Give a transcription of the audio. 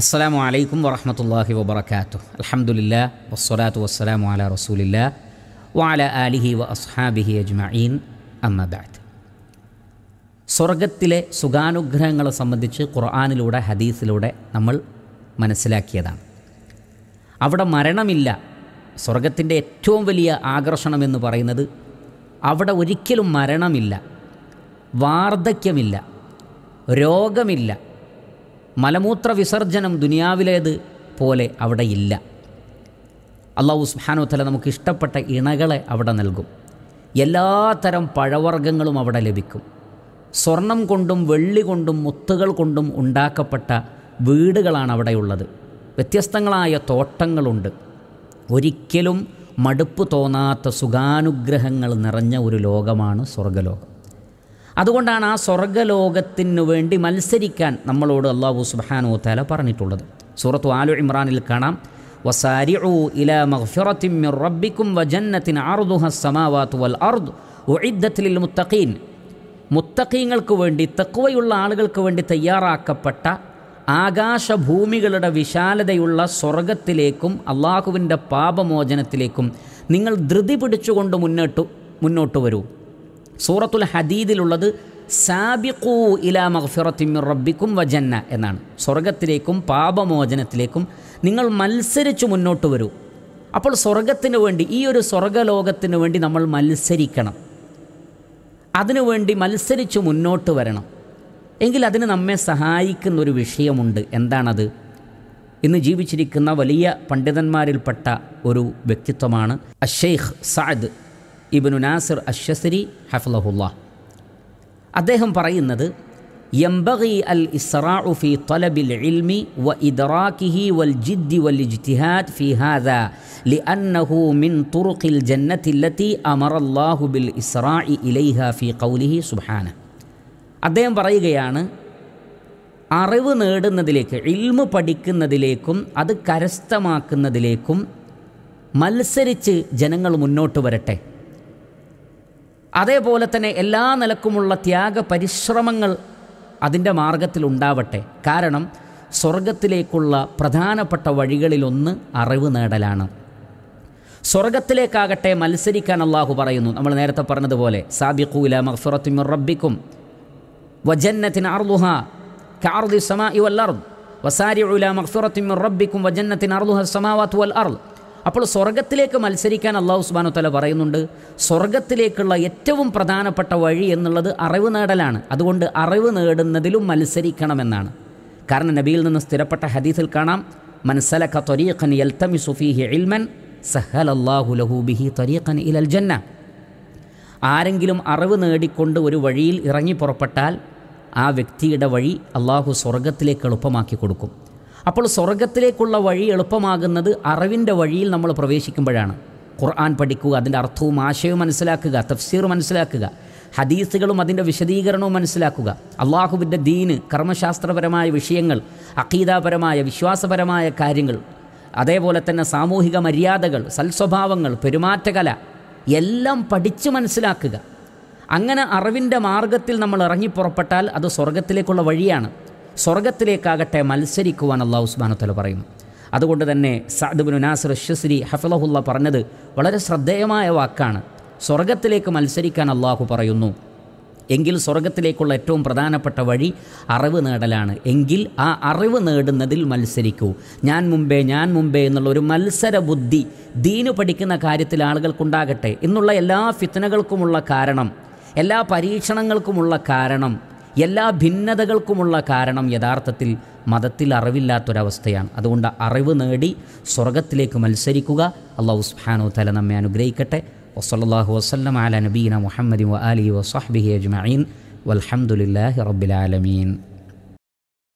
അസ്സാം വലൈക്കും വാഹമത്തല്ലാഹി വബർക്കാത്തു അലഹമുല്ല വസ്സലാത്തു വസ്സലാമു അല റസൂലില്ല വാല അലിഹി വ അസ്ഹാബിഹി അജ്മീൻ അന്നദാത്ത് സ്വർഗത്തിലെ സുഖാനുഗ്രഹങ്ങളെ സംബന്ധിച്ച് ഖുർആാനിലൂടെ ഹദീസിലൂടെ നമ്മൾ മനസ്സിലാക്കിയതാണ് അവിടെ മരണമില്ല സ്വർഗത്തിൻ്റെ ഏറ്റവും വലിയ ആകർഷണമെന്ന് പറയുന്നത് അവിടെ ഒരിക്കലും മരണമില്ല വാർദ്ധക്യമില്ല രോഗമില്ല മലമൂത്ര വിസർജനം ദുനിയാവിലേത് പോലെ അവിടെ ഇല്ല അള്ളാഹു സുഹാനോത്തല നമുക്ക് ഇഷ്ടപ്പെട്ട ഇണകളെ അവിടെ നൽകും എല്ലാ തരം പഴവർഗ്ഗങ്ങളും അവിടെ ലഭിക്കും സ്വർണം കൊണ്ടും വെള്ളി കൊണ്ടും മുത്തുകൾ കൊണ്ടും ഉണ്ടാക്കപ്പെട്ട വീടുകളാണ് അവിടെയുള്ളത് വ്യത്യസ്തങ്ങളായ തോട്ടങ്ങളുണ്ട് ഒരിക്കലും മടുപ്പ് തോന്നാത്ത സുഖാനുഗ്രഹങ്ങൾ നിറഞ്ഞ ഒരു ലോകമാണ് സ്വർഗലോകം അതുകൊണ്ടാണ് ആ സ്വർഗലോകത്തിന് വേണ്ടി മത്സരിക്കാൻ നമ്മളോട് അള്ളാഹു സുബാനു താല പറഞ്ഞിട്ടുള്ളത് സൂറത്തു ആലു ഇമ്രാനിൽ കാണാം وسارعوا വേണ്ടി തെക്കുവയുള്ള ആളുകൾക്ക് വേണ്ടി തയ്യാറാക്കപ്പെട്ട ആകാശഭൂമികളുടെ വിശാലതയുള്ള സ്വർഗത്തിലേക്കും അള്ളാഹുവിൻ്റെ പാപമോചനത്തിലേക്കും നിങ്ങൾ ധൃതി പിടിച്ചുകൊണ്ട് മുന്നോട്ട് മുന്നോട്ട് വരൂ സൂറത്തുൽ ഹദീദിലുള്ളത് സാബിഖൂ ഇലാ മഹ്ഫിറത്തിമിർ റബ്ബിക്കും വജന്ന എന്നാണ് സ്വർഗത്തിലേക്കും പാപമോചനത്തിലേക്കും നിങ്ങൾ മത്സരിച്ചു മുന്നോട്ട് വരൂ അപ്പോൾ സ്വർഗത്തിന് വേണ്ടി ഈ ഒരു സ്വർഗലോകത്തിന് വേണ്ടി നമ്മൾ മത്സരിക്കണം അതിനുവേണ്ടി മത്സരിച്ചു മുന്നോട്ട് വരണം എങ്കിൽ അതിന് നമ്മെ സഹായിക്കുന്ന ഒരു വിഷയമുണ്ട് എന്താണത് ഇന്ന് ജീവിച്ചിരിക്കുന്ന വലിയ പണ്ഡിതന്മാരിൽപ്പെട്ട ഒരു വ്യക്തിത്വമാണ് അഷെയ്ഖ് സാദ് ഇബ്നു നാസിർ അശ്വസരി ഹഫ്ലഹുല്ല അദ്ദേഹം പറയുന്നത് യംബഗി അൽ ഇസ്റാഉ ഫി തലബിൽ ഇൽമി വ ഇദ്റാക്കിഹി വൽ ജിദ്ദി വൽ ഇജ്തിഹാദ് ഫി ഹാദ ലിഅന്നഹു മിൻ തുറുഖിൽ ജന്നത്തിൽ ലത്തി അമറല്ലാഹു ബിൽ ഇസ്റാഇ ഇലൈഹ ഫി ഖൗലിഹി സുബ്ഹാന അദ്ദേഹം പറയുകയാണ് അറിവ് നേടുന്നതിലേക്ക് ഇൽമു പഠിക്കുന്നതിലേക്കും അത് കരസ്ഥമാക്കുന്നതിലേക്കും മത്സരിച്ച് ജനങ്ങൾ മുന്നോട്ട് വരട്ടെ അതേപോലെ തന്നെ എല്ലാ നിലക്കുമുള്ള ത്യാഗ പരിശ്രമങ്ങൾ അതിൻ്റെ ഉണ്ടാവട്ടെ കാരണം സ്വർഗത്തിലേക്കുള്ള പ്രധാനപ്പെട്ട വഴികളിലൊന്ന് അറിവ് നേടലാണ് സ്വർഗത്തിലേക്കാകട്ടെ മത്സരിക്കാൻ അള്ളാഹു പറയുന്നു നമ്മൾ നേരത്തെ പറഞ്ഞതുപോലെ സാബിഖൂല മഹ്ഫുറത്തുമിർ റബ്ബിക്കും വജന്നത്തിൻ അർലുഹ കാർദി സമാ അർദ് വസാരിഉല മഹ്ഫുറത്തുമിർ റബ്ബിക്കും വജന്നത്തിൻ അർലുഹ സമാവാത്ത് വൽ അർദ് അപ്പോൾ സ്വർഗത്തിലേക്ക് മത്സരിക്കാൻ അള്ളാഹു സുബാനു തല പറയുന്നുണ്ട് സ്വർഗത്തിലേക്കുള്ള ഏറ്റവും പ്രധാനപ്പെട്ട വഴി എന്നുള്ളത് അറിവ് നേടലാണ് അതുകൊണ്ട് അറിവ് നേടുന്നതിലും മത്സരിക്കണമെന്നാണ് കാരണം നബിയിൽ നിന്ന് സ്ഥിരപ്പെട്ട ഹദീസിൽ കാണാം മനസ്സലക്ക ത്വരീഖൻ എൽത്തമി സുഫീഹി ഇൽമൻ സഹലല്ലാഹു ലഹൂബിഹി ത്വരീഖൻ ഇലൽ ജന്ന ആരെങ്കിലും അറിവ് നേടിക്കൊണ്ട് ഒരു വഴിയിൽ ഇറങ്ങി പുറപ്പെട്ടാൽ ആ വ്യക്തിയുടെ വഴി അള്ളാഹു സ്വർഗത്തിലേക്ക് എളുപ്പമാക്കി കൊടുക്കും അപ്പോൾ സ്വർഗത്തിലേക്കുള്ള വഴി എളുപ്പമാകുന്നത് അറിവിൻ്റെ വഴിയിൽ നമ്മൾ പ്രവേശിക്കുമ്പോഴാണ് ഖുർആൻ പഠിക്കുക അതിൻ്റെ അർത്ഥവും ആശയവും മനസ്സിലാക്കുക തഫ്സീർ മനസ്സിലാക്കുക ഹദീസുകളും അതിൻ്റെ വിശദീകരണവും മനസ്സിലാക്കുക അള്ളാഹുവിൻ്റെ ദീന് കർമ്മശാസ്ത്രപരമായ വിഷയങ്ങൾ അഖീദാപരമായ വിശ്വാസപരമായ കാര്യങ്ങൾ അതേപോലെ തന്നെ സാമൂഹിക മര്യാദകൾ സൽസ്വഭാവങ്ങൾ പെരുമാറ്റകല എല്ലാം പഠിച്ച് മനസ്സിലാക്കുക അങ്ങനെ അറിവിൻ്റെ മാർഗത്തിൽ നമ്മൾ ഇറങ്ങിപ്പുറപ്പെട്ടാൽ അത് സ്വർഗത്തിലേക്കുള്ള വഴിയാണ് സ്വർഗത്തിലേക്കാകട്ടെ മത്സരിക്കുവാൻ അള്ളാഹു ഉസ്മാനത്തല പറയും അതുകൊണ്ട് തന്നെ സാദുബിനു നാസർ ഷസ്രി ഹഫലഹുല്ല പറഞ്ഞത് വളരെ ശ്രദ്ധേയമായ വാക്കാണ് സ്വർഗത്തിലേക്ക് മത്സരിക്കാൻ അള്ളാഹു പറയുന്നു എങ്കിൽ സ്വർഗത്തിലേക്കുള്ള ഏറ്റവും പ്രധാനപ്പെട്ട വഴി അറിവ് നേടലാണ് എങ്കിൽ ആ അറിവ് നേടുന്നതിൽ മത്സരിക്കൂ ഞാൻ മുമ്പേ ഞാൻ മുമ്പേ എന്നുള്ള ഒരു മത്സര ബുദ്ധി ദീന് പഠിക്കുന്ന കാര്യത്തിൽ ആളുകൾക്കുണ്ടാകട്ടെ എന്നുള്ള എല്ലാ ഫിത്തനകൾക്കുമുള്ള കാരണം എല്ലാ പരീക്ഷണങ്ങൾക്കുമുള്ള കാരണം എല്ലാ ഭിന്നതകൾക്കുമുള്ള കാരണം യഥാർത്ഥത്തിൽ മതത്തിൽ അറിവില്ലാത്തൊരവസ്ഥയാണ് അതുകൊണ്ട് അറിവ് നേടി സ്വർഗത്തിലേക്ക് മത്സരിക്കുക അള്ളാഹു സുഹാനു തല നമ്മെ അനുഗ്രഹിക്കട്ടെ വസ്ലാഹു വസ്ലം ആല നബീന മുഹമ്മദ് അലി വസാഹ്ബിഹി അജ്മീൻ വലഹമുല്ലാഹി റബ്ബിലാലമീൻ